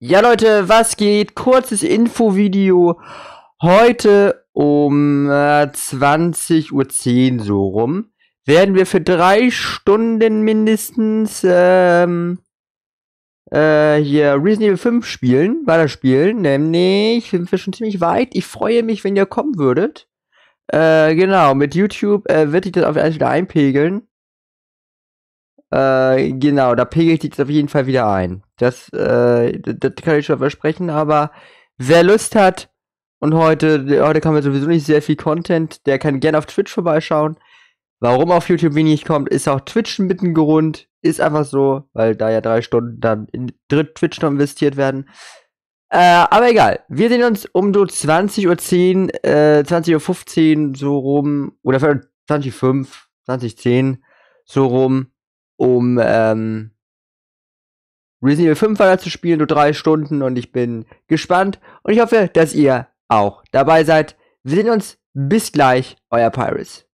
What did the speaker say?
Ja Leute, was geht? Kurzes Infovideo. Heute um äh, 20.10 Uhr so rum werden wir für drei Stunden mindestens ähm, äh, hier Resident Evil 5 spielen, weiter spielen. Nämlich sind wir schon ziemlich weit. Ich freue mich, wenn ihr kommen würdet. Äh, genau, mit YouTube äh, wird sich das auf alles wieder einpegeln. Äh, genau, da pegelt sich auf jeden Fall wieder ein. Das, äh, das kann ich schon versprechen, aber wer Lust hat, und heute, heute kann man sowieso nicht sehr viel Content, der kann gerne auf Twitch vorbeischauen. Warum auf YouTube wenig kommt, ist auch Twitch mit ein Grund. Ist einfach so, weil da ja drei Stunden dann in Dritt Twitch noch investiert werden. Äh, aber egal. Wir sehen uns um so 20.10 Uhr, äh, 20.15 Uhr so rum. Oder 20.05 20.10 so rum um ähm, Resident Evil 5 weiter zu spielen, nur drei Stunden und ich bin gespannt und ich hoffe, dass ihr auch dabei seid. Wir sehen uns. Bis gleich, euer Pirates.